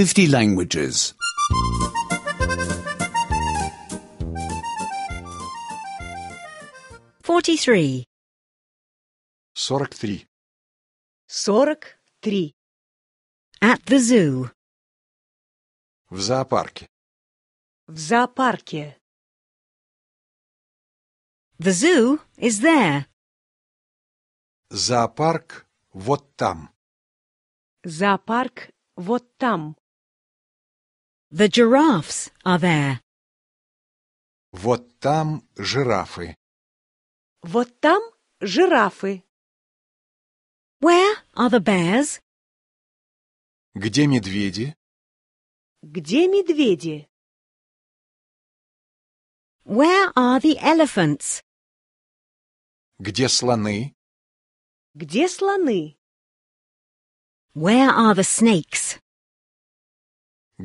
50 languages. 43. 43. 43. At the zoo. В зоопарке. В зоопарке. The zoo is there. Зоопарк вот там. Зоопарк вот там. The giraffes are there. Вот там жирафы. Вот там жирафы. Where are the bears? Где медведи? Где медведи? Where are the elephants? Где слоны? Где слоны? Where are the snakes?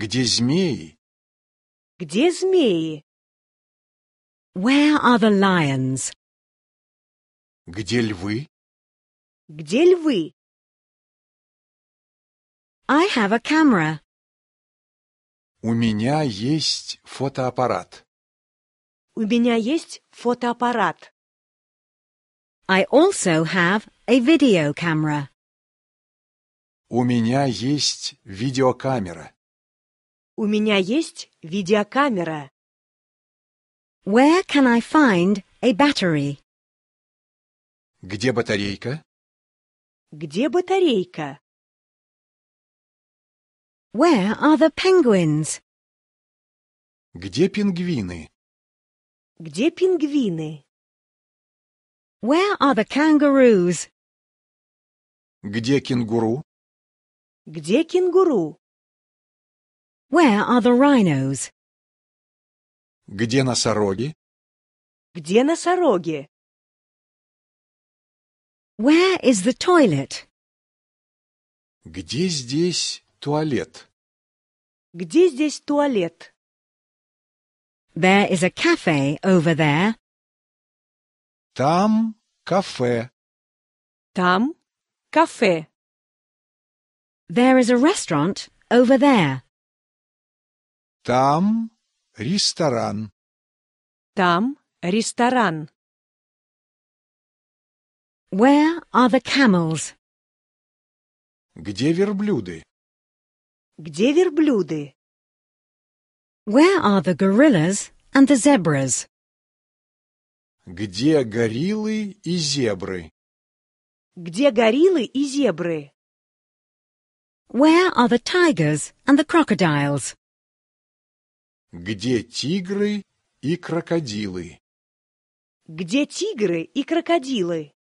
Где змеи? Где змеи? Where are the lions? Где львы? Где львы? I have a camera. У меня есть фотоаппарат. У меня есть фотоаппарат. I also have a video camera. У меня есть видеокамера. У меня есть видеокамера. Where can I find a battery? Где батарейка? Где батарейка? Where are the penguins? Где пингвины? Где пингвины? Where are the kangaroos? Где кенгуру? Где кенгуру? Where are the rhinos? Где носороги? Где носороги? Where is the toilet? Где здесь туалет? Где здесь туалет? There is a cafe over there. Там кафе. Там кафе. There is a restaurant over there. Там ресторан. Там ресторан. Where are the camels? Где верблюды? Где верблюды? Where are the gorillas and the zebras? Где гориллы и зебры? Где гориллы и зебры? Where are the tigers and the crocodiles? Где тигры и крокодилы? Где тигры и крокодилы?